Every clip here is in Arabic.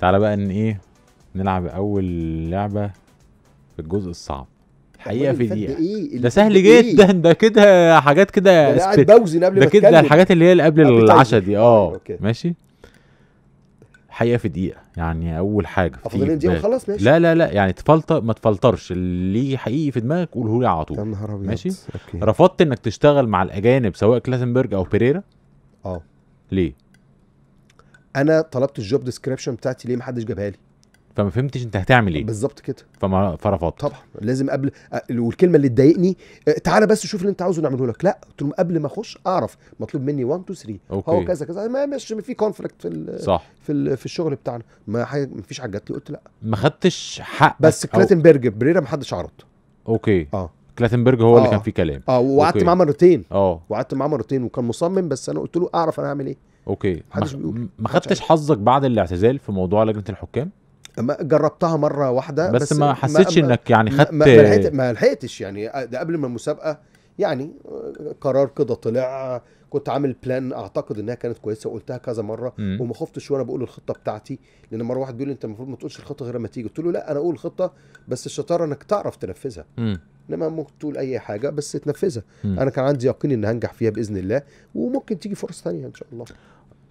تعالى بقى ان ايه نلعب اول لعبه في الجزء الصعب الحقيقه في دقيقه إيه؟ ده سهل إيه؟ جدا ده كده حاجات كده ده قبل كده الحاجات اللي هي اللي قبل آه، العشاء دي اه ماشي الحقيقه في دقيقه يعني اول حاجه في دقيقه خلاص ماشي لا لا لا يعني تفلتر ما تفلترش اللي حقيقي في دماغك قوله لي على طول يا نهار ابيض ماشي أوكي. رفضت انك تشتغل مع الاجانب سواء كلاسنبرج او بيريرا اه ليه انا طلبت الجوب ديسكريبشن بتاعتي ليه ما حدش جابها لي فما فهمتش انت هتعمل ايه بالظبط كده فما فرفضت طبعا لازم قبل والكلمه اللي تضايقني تعالى بس شوف اللي انت عاوزه نعمله لك لا قلت لهم قبل ما اخش اعرف مطلوب مني 1 2 3 هو كذا كذا ما مش في كونفليكت في الـ صح في الـ في الشغل بتاعنا ما حاجه ما فيش حاجه لي قلت لا ما خدتش حق بس أو... كلاتنبرج بريرا ما حدش عرض اوكي اه كلاتنبرج هو آه. اللي كان فيه كلام اه وقعدت معاه مرتين اه وقعدت معاه مرتين وكان مصمم بس انا قلت له اعرف انا هعمل ايه اوكي محدش بيقول ما خدتش حظك بعد الاعتزال في موضوع لجنه الحكام ما جربتها مره واحده بس, بس ما حسيتش ما انك يعني خدت ما, ما لحقتش يعني ده قبل ما المسابقه يعني آه، قرار كده طلع كنت عامل بلان اعتقد انها كانت كويسه وقلتها كذا مره وما خفتش وانا بقول الخطه بتاعتي لان مره واحد بيقول لي انت المفروض ما تقولش الخطه غير لما تيجي قلت له لا انا اقول الخطه بس الشطاره انك تعرف تنفذها انما ممكن تقول اي حاجه بس تنفذها انا كان عندي يقين ان هنجح فيها باذن الله وممكن تيجي فرص ثانيه ان شاء الله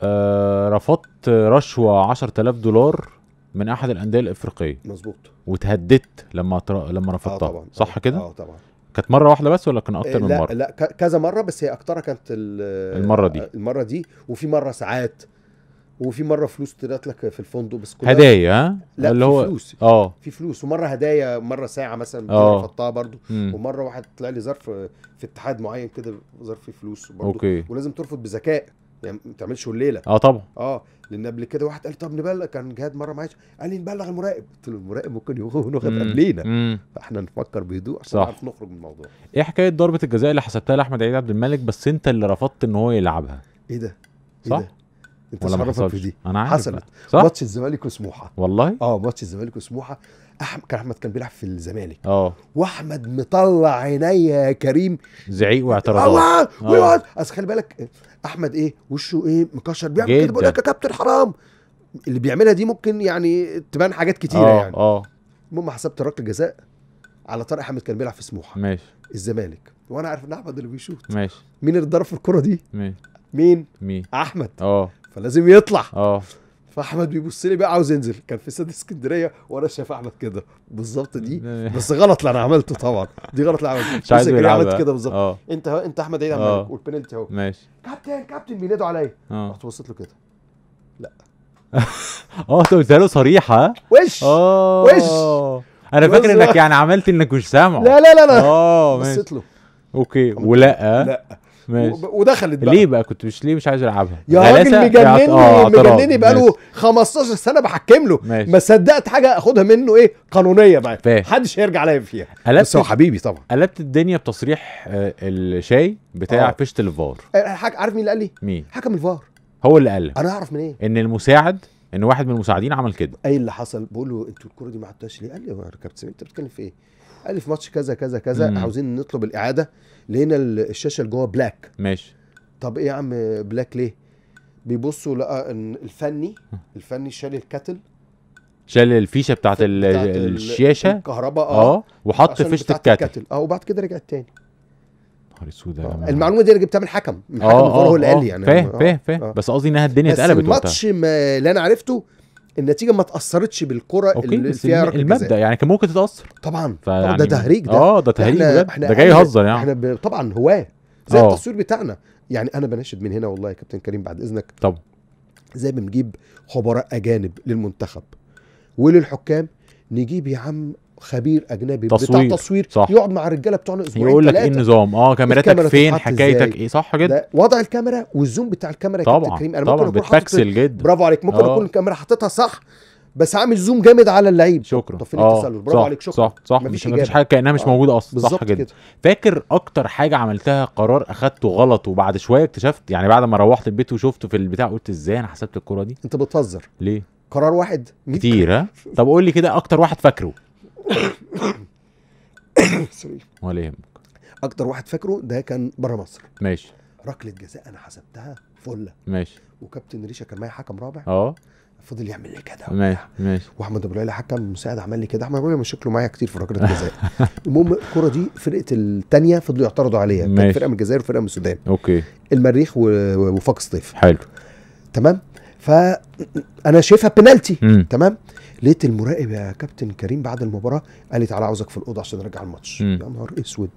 آه، رفضت رشوه 10000 دولار من احد الانديه الافريقيه مظبوط وتهددت لما تر... لما رفضتها آه طبعا صح آه، كده؟ اه طبعا كانت مره واحده بس ولا كان اكتر آه، من مره؟ لا كذا مره بس هي اكترها كانت المره دي المره دي وفي مره ساعات وفي مره فلوس طلعت لك في الفندق بس كلها هدايا ها؟ لا اللي هو فلوس اه في فلوس ومره هدايا مره ساعه مثلا رفضتها برضو ومره واحد طلع لي ظرف في اتحاد معين كده ظرف فيه فلوس برضو أوكي. ولازم ترفض بذكاء يعني ما تعملش الليله اه طبعا اه لان قبل كده واحد قال طب نبلغ كان جهاد مره معايا قال لي نبلغ المراقب قلت له المراقب ممكن يكون واخد قبلينا فاحنا نفكر بهدوء عشان نعرف نخرج من الموضوع ايه حكايه ضربه الجزاء اللي حسبتها لاحمد عيد عبد الملك بس انت اللي رفضت ان هو يلعبها ايه ده؟ إيه صح؟ إيه ده؟ انت ولا في دي انا عارف حصلت ماتش الزمالك وسموحه والله اه ماتش الزمالك وسموحه احمد كان احمد كان بيلعب في الزمالك اه واحمد مطلع عينيا يا كريم زعيق واعتراضات الله آه. ويقعد اصل خلي بالك احمد ايه وشه ايه مكشر بيعمل كده بقول لك يا كابتن حرام اللي بيعملها دي ممكن يعني تبان حاجات كتيره أوه. يعني اه المهم حسبت ركله جزاء على طارق حامد كان بيلعب في سموحه ماشي الزمالك وانا عارف ان احمد اللي بيشوط ماشي مين اللي ضرب في الكره دي ماشي مين مين احمد اه فلازم يطلع اه فاحمد بيبص لي بقى عاوز ينزل كان في استاد اسكندريه وانا شايف احمد كده بالظبط دي نعم. بس غلط اللي انا عملته طبعا دي غلط اللي عملته مش عايز عملت كده بالظبط اه. انت انت احمد عيد عمال اه. والبنالتي اهو ماشي كابتن كابتن بينادوا عليا اه. رحت بصيت له كده لا اه انت قلت له صريحه وش وش انا فاكر انك يعني عملت انك مش سامعه لا لا لا لا اه بصيت له اوكي ولا لا ماشي ودخلت بقى ليه بقى كنت مش ليه مش عايز العبها يا راجل مجنني مجنني بقى له 15 سنه بحكم له ما صدقت حاجه اخدها منه ايه قانونيه بقى محدش هيرجع عليا فيها بس هو حبيبي طبعا قلبت الدنيا بتصريح آه، الشاي بتاع آه. فيشت الفار آه، عارف مين اللي قال لي؟ مين؟ حكم الفار هو اللي قال انا اعرف منين؟ إيه؟ ان المساعد ان واحد من المساعدين عمل كده ايه اللي حصل بقول له انتوا الكوره دي ما عدتهاش ليه قال لي يا كابتن انت بتتكلم في ايه قال لي في ماتش كذا كذا كذا مم. عاوزين نطلب الاعاده لقينا الشاشه اللي جوه بلاك ماشي طب ايه يا عم بلاك ليه بيبصوا لقى ان الفني الفني شال الكتل شال الفيشه بتاعت, بتاعت الشاشه الكهرباء اه, آه، وحط فيشه الكتل اه وبعد كده رجعت تاني نهار اسود آه، المعلومه دي انا جبتها من حكم حكم آه، الفار آه، هو اللي قال لي يعني فاهم فاهم فاهم بس قصدي انها الدنيا اتقلبت بس الماتش اللي انا عرفته النتيجه ما تاثرتش بالكره أوكي. اللي فيها ركله المبدا يعني كان ممكن تتاثر طبعا فيعني ده تهريج ده اه ده تهريج ده, ده جاي يهزر يعني احنا ب... طبعا هواه زي أوه. التصوير بتاعنا يعني انا بناشد من هنا والله يا كابتن كريم بعد اذنك طب زي ما بنجيب خبراء اجانب للمنتخب وللحكام نجيب يا عم خبير اجنبي تصوير. بتاع تصوير صح. يقعد مع الرجاله بتوعنا اسبوعين يقول لك ايه النظام اه كاميراتك فين حكايتك ايه صح جدا وضع الكاميرا والزوم بتاع الكاميرا طبعا كريم انا يعني طبعا ممكن جدا برافو عليك ممكن اكون آه. الكاميرا حاططها صح بس عامل زوم جامد على اللعيب شكرا طب فين التسلل برافو آه، عليك شكرا صح صح مفيش, مفيش حاجه كانها مش آه، موجوده اصلا صح كده. جدا فاكر اكتر حاجه عملتها قرار اخدته غلط وبعد شويه اكتشفت يعني بعد ما روحت البيت وشفته في البتاع قلت ازاي انا حسبت الكوره دي انت بتهزر ليه قرار واحد كتير ها طب قول لي كده اكتر واحد فاكره سوري ولا يهمك اكتر واحد فاكره ده كان بره مصر ماشي ركله جزاء انا حسبتها فله ماشي وكابتن ريشه كان معايا حكم رابع اه فضل يعمل لي كده ماشي ماشي واحمد ابو العيلة حكم مساعد عمل لي كده احمد ابو مشاكله معايا كتير في ركله الجزاء المهم الكره دي فرقه الثانيه فضلوا يعترضوا عليا ماشي. فرقه من الجزائر وفرقه من السودان اوكي المريخ وفاق صيف حلو تمام فانا شايفها بنالتي تمام لقيت المراقب يا كابتن كريم بعد المباراه قال لي تعالى عاوزك في الاوضه عشان نرجع الماتش يا نهار اسود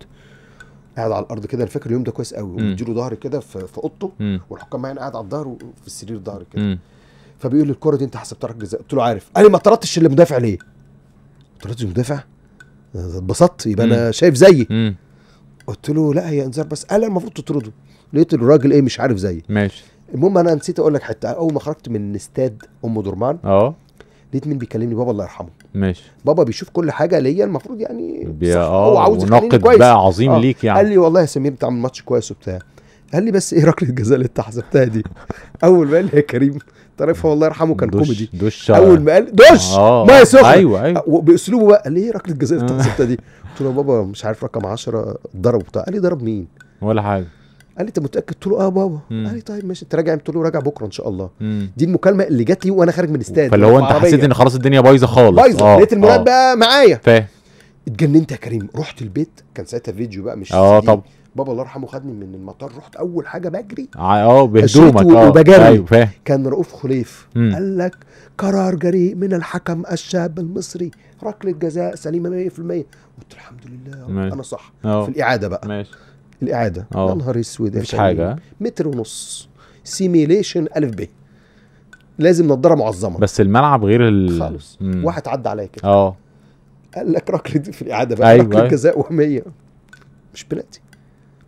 قاعد على الارض كده انا فاكر اليوم ده كويس قوي ومديله ظهري كده في, اوضته والحكام معايا قاعد على الظهر وفي السرير ظهري كده فبيقول لي الكره دي انت حسبتها ركله جزاء قلت له عارف قال لي ما طردتش اللي مدافع ليه؟ طردت طردتش اتبسطت يبقى انا شايف زيي قلت له لا هي انذار بس قال المفروض تطرده لقيت الراجل ايه مش عارف زيي ماشي المهم انا نسيت اقول لك حته اول ما خرجت من استاد ام درمان اه لقيت مين بيكلمني بابا الله يرحمه ماشي بابا بيشوف كل حاجه ليا المفروض يعني آه، هو عاوز ناقد بقى عظيم آه. ليك يعني قال لي والله يا سمير انت عامل ماتش كويس وبتاع قال لي بس ايه ركله الجزاء اللي انت حسبتها دي اول ما قال لي يا كريم هو الله يرحمه كان دوش كوميدي دوش اول ما قال دوش آه. ما يسخن ايوه ايوه آه، وباسلوبه بقى قال لي ايه ركله الجزاء اللي انت حسبتها دي قلت له بابا مش عارف رقم 10 ضرب بتاع قال لي ضرب مين ولا حاجه قال لي انت متاكد قلت له اه بابا مم. قال لي طيب ماشي انت راجع قلت له راجع بكره ان شاء الله مم. دي المكالمه اللي جات لي وانا خارج من الاستاد فاللي هو انت حسيت ان خلاص الدنيا بايظه خالص بايظه آه. لقيت المراقب آه. بقى معايا فاهم اتجننت يا كريم رحت البيت كان ساعتها فيديو بقى مش اه طب بابا الله يرحمه خدني من المطار رحت اول حاجه بجري اه بهدومك اه وبجري أيوه فاهم كان رؤوف خليف مم. قال لك قرار جريء من الحكم الشاب المصري ركله جزاء سليمه 100% قلت الحمد لله انا صح أوه. في الاعاده بقى ماشي الاعاده يا نهار اسود مفيش حاجه يعني؟ متر ونص سيميليشن الف ب لازم نضاره معظمه بس الملعب غير ال... خالص مم. واحد عدى عليا كده اه قال لك ركله في الاعاده بقى أيوة ركله أيوة. جزاء وهميه مش بلاتي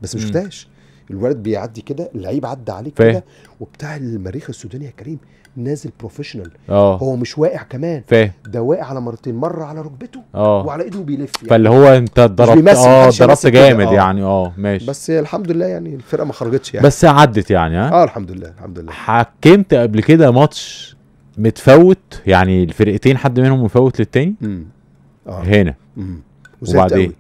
بس مش شفتهاش الولد بيعدي كده اللعيب عدى عليه كده وبتاع المريخ السوداني يا كريم نازل بروفيشنال اه هو مش واقع كمان فاهم ده واقع على مرتين مره على ركبته اه وعلى ايده بيلف يعني. فاللي هو انت ضربت اه ضربت جامد أوه. يعني اه ماشي بس الحمد لله يعني الفرقه ما خرجتش يعني بس عدت يعني اه الحمد لله الحمد لله حكمت قبل كده ماتش متفوت يعني الفرقتين حد منهم مفوت للتاني امم اه هنا امم وبعدين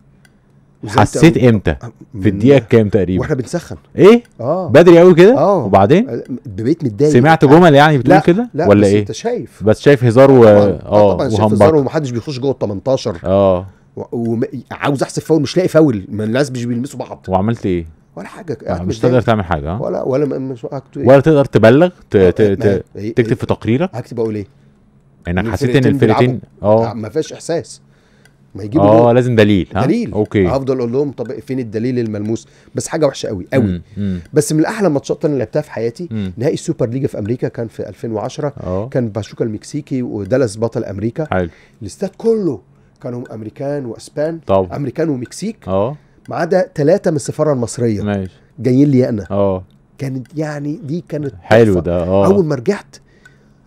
حسيت امتى؟ في الدقيقه كام تقريبا؟ واحنا بنسخن ايه؟ اه بدري قوي كده؟ اه وبعدين؟ بقيت متضايق سمعت آه. جمل يعني بتقول كده؟ ولا بس ايه؟ انت شايف بس شايف هزار و اه, آه، طبعا شايف هزار ومحدش بيخش جوه ال 18 اه وعاوز احسب فاول مش لاقي فاول ما الناس مش بيلمسوا بعض وعملت ايه؟ ولا حاجه آه، مش تقدر تعمل حاجه ولا ولا مش إيه؟ ولا تقدر تبلغ ت... ت... ت... تكتب في تقريرك هكتب اقول ايه؟ انك حسيت ان الفرقتين اه ما فيهاش احساس ما يجيبوا اه لازم دليل ها؟ دليل اوكي هفضل اقول لهم طب فين الدليل الملموس بس حاجه وحشه قوي قوي مم. مم. بس من احلى ماتشات انا لعبتها في حياتي مم. نهائي السوبر ليج في امريكا كان في 2010 أوه. كان باشوكا المكسيكي ودالاس بطل امريكا حلو الاستاد كله كانوا امريكان واسبان طبعا امريكان ومكسيك اه ما عدا ثلاثه من السفاره المصريه ماشي جايين لي انا اه كانت يعني دي كانت حلو ده اه اول ما رجعت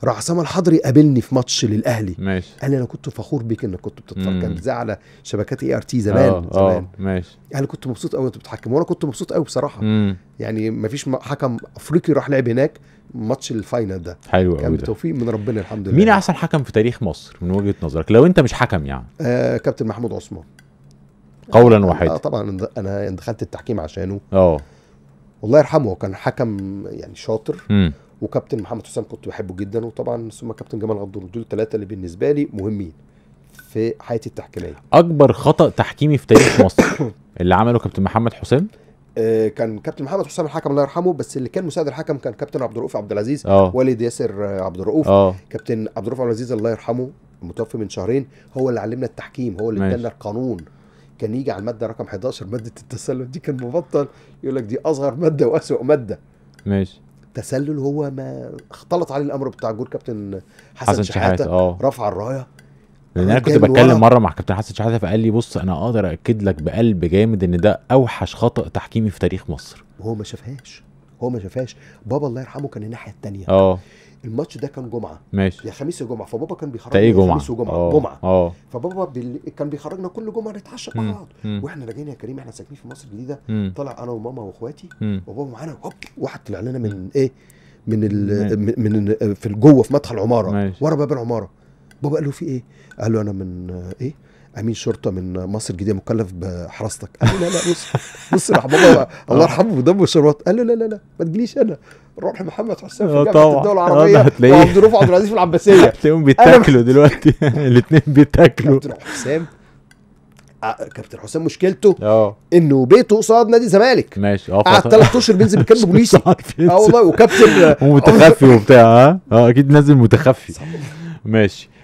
راح عصام الحضري قابلني في ماتش للاهلي ماشي قال لي انا كنت فخور بيك انك كنت بتتفرج كان بتذاع على شبكات اي ار تي زمان أوه. آه، زمان ماشي انا كنت مبسوط قوي وانت بتحكم وانا كنت مبسوط قوي بصراحه مم. يعني ما فيش حكم افريقي راح لعب هناك ماتش الفاينل ده حلو كان بتوفيق من ربنا الحمد لله مين احسن حكم في تاريخ مصر من وجهه نظرك لو انت مش حكم يعني آه كابتن محمود عثمان قولا آه، واحدا آه طبعا انا دخلت التحكيم عشانه اه الله يرحمه كان حكم يعني شاطر مم. وكابتن محمد حسام كنت بحبه جدا وطبعا ثم كابتن جمال غدور دول الثلاثه اللي بالنسبه لي مهمين في حياتي التحكيميه اكبر خطا تحكيمي في تاريخ مصر اللي عمله كابتن محمد حسام آه، كان كابتن محمد حسام الحكم الله يرحمه بس اللي كان مساعد الحكم كان كابتن عبد الرؤوف عبد العزيز أوه. والد ياسر عبد الرؤوف آه. كابتن عبد الرؤوف عبد العزيز الله يرحمه متوفي من شهرين هو اللي علمنا التحكيم هو اللي ادانا القانون كان يجي على الماده رقم 11 ماده التسلل دي كان مبطل يقول لك دي اصغر ماده واسوء ماده ماشي تسلل هو ما اختلط عليه الامر بتاع جول كابتن حسن, حسن شحاته آه. رفع الرايه لان انا كنت بتكلم مره مع كابتن حسن شحاته فقال لي بص انا اقدر اكد لك بقلب جامد ان ده اوحش خطا تحكيمي في تاريخ مصر هو ما شافهاش هو ما شافهاش بابا الله يرحمه كان الناحيه الثانيه اه الماتش ده كان جمعه ماشي يا خميس يا جمعه فبابا كان بيخرجنا إيه جمعه خميس وجمعه أوه. جمعه اه فبابا بال... كان بيخرجنا كل جمعه نتعشى مع بعض واحنا راجعين يا كريم احنا ساكنين في مصر الجديده طلع انا وماما واخواتي وبابا معانا هوب واحد طلع لنا من ايه من ال... من في جوه في مدخل العماره ورا باب العماره بابا قال له في ايه؟ قال له انا من ايه؟ امين شرطه من مصر الجديده مكلف بحراستك قال له لا لا بص بص راح بابا الله آه. يرحمه ودمه شربات قال له لا لا لا ما تجيليش انا روح محمد حسام في آه، جامعه الدول آه، العربيه وعبد الرؤوف عبد العزيز في العباسيه هتلاقيهم بيتاكلوا دلوقتي الاثنين بيتاكلوا كابتن حسام كابتن حسام مشكلته اه انه بيته قصاد نادي الزمالك ماشي اه قعد ثلاث اشهر بينزل بكامب بوليسي اه والله وكابتن ومتخفي وبتاع اه اكيد نازل متخفي ماشي